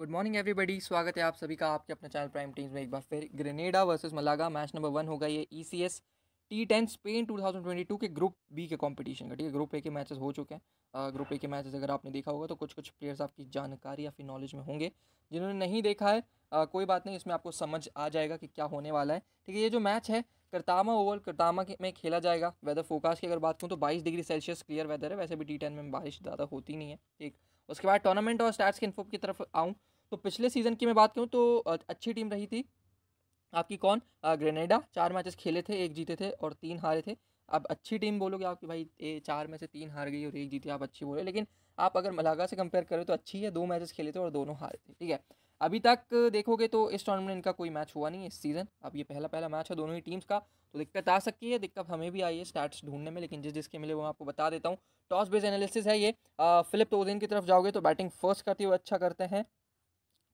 good morning everybody स्वागत है आप सभी का आपके अपने चैनल प्राइम टीम्स में एक बार फिर Granada versus Malaga match number one होगा ये E C S T ten Spain two thousand twenty two के ग्रुप बी के कंपटीशन का ठीक है ग्रुप ए के मैचेस हो चुके हैं ग्रुप ए के मैचेस अगर आपने देखा होगा तो कुछ कुछ प्लेयर्स आपकी जानकारी या फिर नॉलेज में होंगे जिन्होंने नहीं देखा है आ, कोई बात नहीं इसमें आपको समझ आ जाएगा कि क्या होने वाला है ठीक है ये जो मैच है करतामा ओवल करतामा में खेला जाएगा वेदर फोकास की अगर बात करूँ तो 22 डिग्री सेल्सियस क्लियर वेदर है वैसे भी टी टेन में बारिश ज़्यादा होती नहीं है ठीक उसके बाद टूर्नामेंट और स्टार्ट के इन्फो की तरफ आऊँ तो पिछले सीज़न की मैं बात करूँ तो अच्छी टीम रही थी आपकी कौन ग्रेनेडा चार मैचेस खेले थे एक जीते थे और तीन हारे थे अब अच्छी टीम बोलोगे आपकी भाई ए, चार में से तीन हार गई और एक जीती आप अच्छी बोले लेकिन आप अगर मलागा से कंपेयर करें तो अच्छी है दो मैचेस खेले थे और दोनों हारे थे ठीक है अभी तक देखोगे तो इस टूर्नामेंट इनका कोई मैच हुआ नहीं है इस सीज़न अब ये पहला पहला मैच है दोनों ही टीम्स का तो दिक्कत आ सकती है दिक्कत हमें भी आई है स्टैट्स ढूंढने में लेकिन जिस जिसके मिले वो मैं आपको बता देता हूँ टॉस बेस एनालिसिस है ये फिलिप टोजिन की तरफ जाओगे तो बैटिंग फर्स्ट करती हुए अच्छा करते हैं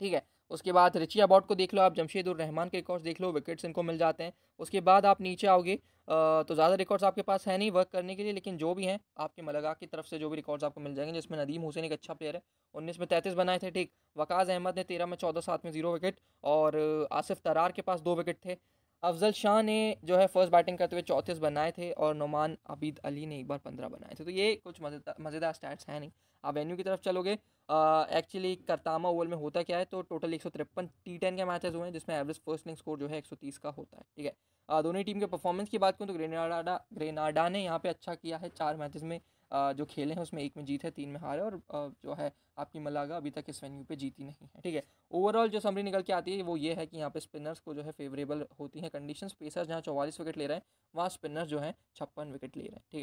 ठीक है उसके बाद रिची अबाउट को देख लो आप जमशेद और रहमान के रिकॉर्ड्स देख लो विकेट्स इनको मिल जाते हैं उसके बाद आप नीचे आओगे तो ज़्यादा रिकॉर्ड्स आपके पास है नहीं वर्क करने के लिए लेकिन जो भी हैं आपके मलगा की तरफ से जो भी रिकॉर्ड्स आपको मिल जाएंगे जिसमें नदीम हुसैन एक अच्छा प्लेयर है उन्नीस में तैंतीस बनाए थे ठीक वकाज़ अहमद ने तेरह में चौदह सात में जीरो विकेट और आसिफ तरार के पास दो विकेट थे अफजल शाह ने जो है फर्स्ट बैटिंग करते हुए चौंतीस बनाए थे और नुमान अबीद अली ने एक बार पंद्रह बनाए थे तो ये कुछ मज़ेदार मज़ेदार स्टैट्स हैं नहीं आप वेन्यू की तरफ चलोगे एक्चुअली करतामा ओवल में होता क्या है तो टोटल एक सौ तिरपन टी टेन के मैचेज हुए हैं जिसमें एवरेज फर्स्ट इनिंग स्कोर जो है एक सौ तीस का होता है ठीक है दोनों टीम के परफॉर्मेंस की बात करूँ तो ग्रेनाडा ग्रेनाडा ने यहाँ पे अच्छा किया है चार मैचेस में जो खेले हैं उसमें एक में जीत है तीन में हार है और जो है आपकी मलागा अभी तक इस वेन्यू पे जीती नहीं है ठीक है ओवरऑल जो समरी निकल के आती है वो ये है कि यहाँ पे स्पिनर्स को जो है फेवरेबल होती हैं कंडीशन पेसर्स जहाँ चौवालीस विकेट ले रहे हैं वहाँ स्पिनर्स जो हैं छप्पन विकेट ले रहे हैं ठीक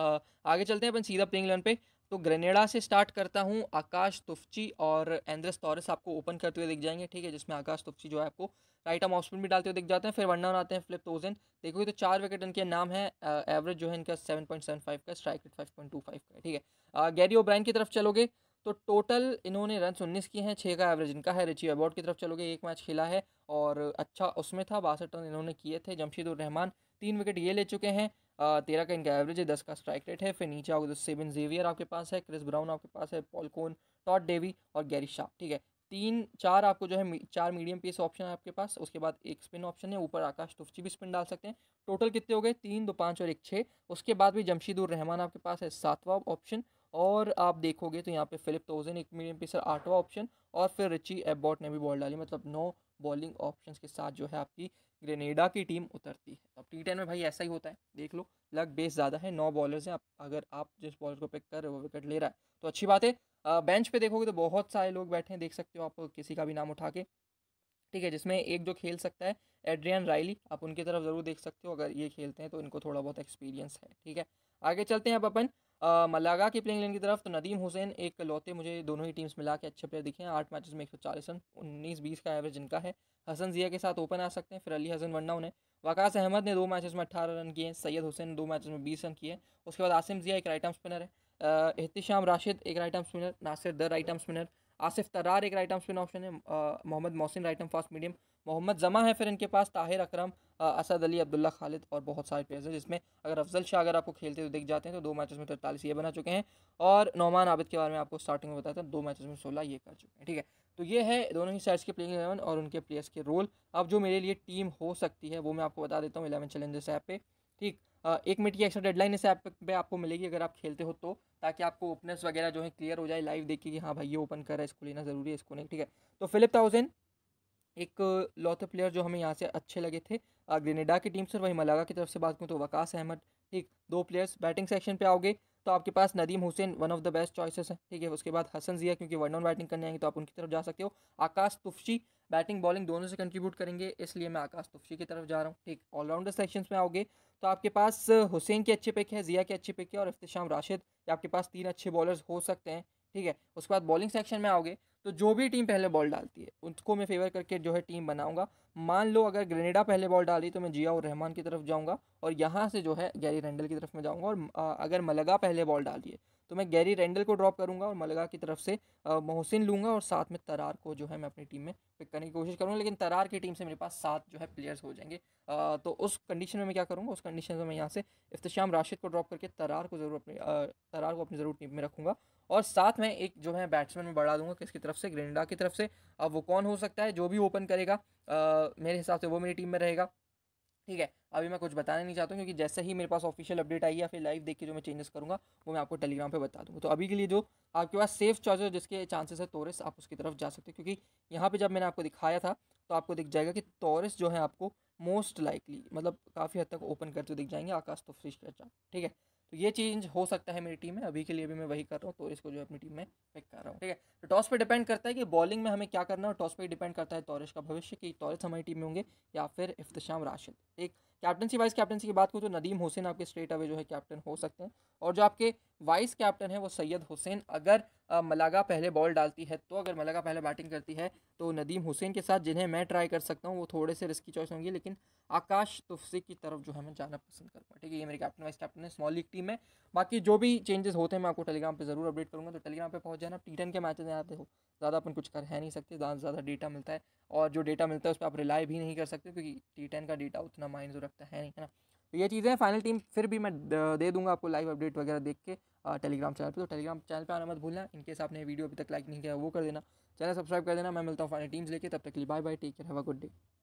है आगे चलते हैं अपन सीधा प्लेइंग इलेवन पे तो ग्रेनेडा से स्टार्ट करता हूँ आकाश तुफची और एंड्रेस तौरस आपको ओपन करते हुए दिख जाएंगे ठीक है जिसमें आकाश तुफची जो है आपको राइट आर्म ऑफ भी डालते हुए दिख जाते हैं फिर वन डाउन आते हैं फ्लिप टोजन देखोगे तो चार विकेट इनके नाम है एवरेज जो है इनका सेवन पॉइंट सेवन फाइव का strike rate five point two five का ठीक है गैरी ओब्राइन की तरफ चलोगे तो टोटल इन्होंने रन उन्नीस किए हैं छः का एवरेज इनका है रिची अबॉर्ड की तरफ चलोगे एक मैच खेला है और अच्छा उसमें था बासठ रन इन्होंने किए थे जमशेदुर रहमान तीन विकेट ये ले चुके हैं तेरह का इनका एवरेज है दस का स्ट्राइक रेट है फिर नीचे आओगे तो सेवन जेवियर आपके पास है क्रिस ब्राउन आपके पास है पॉलकोन टॉट डेवी और गैरी शाह ठीक है तीन चार आपको जो है चार मीडियम पेस ऑप्शन है आपके पास उसके बाद एक स्पिन ऑप्शन है ऊपर आकाश तुफची भी स्पिन डाल सकते हैं टोटल कितने हो गए तीन दो पाँच और एक छः उसके बाद भी जमशीदुर रहमान आपके पास है सातवां ऑप्शन और आप देखोगे तो यहाँ पे फिलिप तोजन एक मीडियम पेसर आठवां ऑप्शन और फिर रिची एबॉट ने भी बॉल डाली मतलब नौ बॉलिंग ऑप्शन के साथ जो है आपकी ग्रेनेडा की टीम उतरती है अब टी टेन में भाई ऐसा ही होता है देख लो लग बेस ज़्यादा है नौ बॉलर्स हैं आप अगर आप जिस बॉलर को पिक कर रहे हो विकेट ले रहा है तो अच्छी बात है बेंच पे देखोगे तो बहुत सारे लोग बैठे हैं देख सकते हो आप किसी का भी नाम उठा के ठीक है जिसमें एक जो खेल सकता है एड्रियन राइली आप उनकी तरफ ज़रूर देख सकते हो अगर ये खेलते हैं तो इनको थोड़ा बहुत एक्सपीरियंस है ठीक है आगे चलते हैं अब अपन मलागा की प्लेइंग लाइन की तरफ तो नदीम हुसैन एक लौते मुझे दोनों ही टीम्स मिला के अच्छे प्लेयर दिखे हैं आठ मैचेस में एक सौ चालीस रन उन्नीस बीस का एवरेज इनका है हसन जिया के साथ ओपन आ सकते हैं फिर अली हसन वरना उन्हें वकास अहमद ने दो मैचेस में अट्ठारह रन किए सैयद हुसैन दो मैचेस में बीस रन किए उसके बाद आसिम जिया एक राइट आर्म स्पिनर है एहतिशाम राशिद एक right arm spinner Nasir the right arm spinner Asif Tarar एक राइट आर्म स्पिन ऑप्शन है Mohammad Mohsin right arm fast medium Mohammad Zama है फिर इनके पास ताहिर अकरम असद अली अब्दुल्ला खालिद और बहुत सारे प्लेयर्स हैं जिसमें अगर अफजल शाह अगर आपको खेलते हुए दिख जाते हैं तो दो मैचेस में तरतालीस ये बना चुके हैं और नौमान आबिद के बारे में आपको स्टार्टिंग में बताया था दो मैचेस में सोलह ये कर चुके हैं ठीक है तो ये है दोनों ही साइड्स के प्लेइंग एलेवन और उनके प्लेयर्स के रोल अब जो मेरे लिए टीम हो सकती है वो मैं आपको बता देता हूँ इलेवन चैलेंजर्स ऐप पर ठीक एक मिनट की एक्स्ट्रा डेडलाइन इस ऐप पे आपको मिलेगी अगर आप खेलते हो तो ताकि आपको ओपनर्स वगैरह जो है क्लियर हो जाए लाइव देखिए कि हाँ भाई ये ओपन कर रहा है इसको लेना ज़रूरी है इसको नहीं ठीक है तो फिलिप थाउजेंड एक लौते प्लेयर जो हमें यहाँ से अच्छे लगे थे ग्रेनेडा की टीम से वहीं मलागा की तरफ से बात करूँ तो वकास अहमद ठीक दो प्लेयर्स बैटिंग सेक्शन पे आओगे तो आपके पास Nadeem Hussain one of the best choices है ठीक है उसके बाद हसन जिया क्योंकि वन ऑन बैटिंग करने आएंगे तो आप उनकी तरफ जा सकते हो आकाश तुफशी बैटिंग बॉलिंग दोनों से कंट्रीब्यूट करेंगे इसलिए मैं आकाश तुफशी की तरफ जा रहा हूँ ठीक ऑलराउंडर सेक्शन में आओगे तो आपके पास हुसैन के अच्छे पिक है जिया के अच्छे पिक है और इफ्तिशाम राशिद आपके पास तीन अच्छे बॉलर हो सकते हैं ठीक है उसके बाद बॉलिंग सेक्शन में आओगे तो जो भी टीम पहले बॉल डालती है उसको मैं फेवर करके जो है टीम बनाऊंगा मान लो अगर ग्रेनेडा पहले बॉल डाली तो मैं जिया और रहमान की तरफ जाऊंगा और यहाँ से जो है गैरी रेंडल की तरफ मैं जाऊँगा और अगर मलगा पहले बॉल डाली है तो मैं गैरी रेंडल को ड्रॉप करूँगा और मलगा की तरफ से मोहसिन लूँगा और साथ में तरार को जो है मैं अपनी टीम में पिक करने की कोशिश करूँगा लेकिन तरार की टीम से मेरे पास सात जो है प्लेयर्स हो जाएंगे आ, तो उस कंडीशन में मैं क्या करूँगा उस कंडीशन में मैं यहाँ से इफ्तशाम राशिद को ड्रॉप करके तरार को ज़रूर अपने तरार को अपनी ज़रूर टीम में रखूँगा और साथ में एक जो है बैट्समैन में बढ़ा दूंगा किसकी तरफ से ग्रेंडा की तरफ से अब वो कौन हो सकता है जो भी ओपन करेगा मेरे हिसाब से वो मेरी टीम में रहेगा ठीक है अभी मैं कुछ बताना नहीं चाहता हूँ क्योंकि जैसे ही मेरे पास ऑफिशियल अपडेट आई या फिर लाइव देख के जो मैं चेंजेस करूँगा वो मैं आपको टेलीग्राम पे बता दूँगा तो अभी के लिए जो आपके पास सेफ चार्ज जिसके चांसेस है तोरस आप उसकी तरफ जा सकते हो क्योंकि यहाँ पे जब मैंने आपको दिखाया था तो आपको दिख जाएगा कि तोरस जो है आपको मोस्ट लाइकली मतलब काफ़ी हद तक ओपन करते हुए दिख जाएंगे आकाश तो फ्रिश कर ठीक है तो ये चेंज हो सकता है मेरी टीम में अभी के लिए भी मैं वही कर रहा हूँ तो इसको जो है अपनी टीम में पिक कर रहा हूँ ठीक है तो टॉस पे डिपेंड करता है कि बॉलिंग में हमें क्या करना है टॉस पे डिपेंड करता है तौरश का भविष्य कि तौरश हमारी टीम में होंगे या फिर इफ्तशाम राशिद एक कैप्टनसी वाइस कैप्टनसी की बात करूँ तो नदीम हुसैन आपके स्ट्रेट अवे जो है कैप्टन हो सकते हैं और जो आपके वाइस कैप्टन है वो सैयद हुसैन अगर आ, मलागा पहले बॉल डालती है तो अगर मलागा पहले बैटिंग करती है तो नदीम हुसैन के साथ जिन्हें मैं ट्राई कर सकता हूँ वो थोड़े से रिस्की चॉइस होंगी लेकिन आकाश तुफसिक की तरफ जो है मैं जाना पसंद करूँगा ठीक है ये मेरी कैप्टन वाइस कैप्टन है स्मॉल लीग टीम है बाकी जो भी चेंजेस होते हैं मैं आपको टेलीग्राम पर ज़रूर अपडेट करूँगा तो टेलीग्राम पर पहुँच जाना टी टेन के मैचेज आते हो ज़्यादा अपन कुछ कर है नहीं सकते ज़्यादा ज़्यादा डेटा मिलता है और जो डेटा मिलता है उस पर आप रिलाई भी नहीं कर सकते क्योंकि टी टेन का डेटा उतना माइंड रखता है नहीं है ना तो ये चीज़ें फाइनल टीम फिर भी मैं दे दूंगा आपको लाइव अपडेट वगैरह देख के टेलीग्राम चैनल पे तो टेलीग्राम चैनल पे आना मत भूलना इनकेस आपने वीडियो अभी तक लाइक नहीं किया वो कर देना चैनल सब्सक्राइब कर देना मैं मिलता हूँ फाइनल टीम्स लेके तब तक के लिए bye bye take care have a good day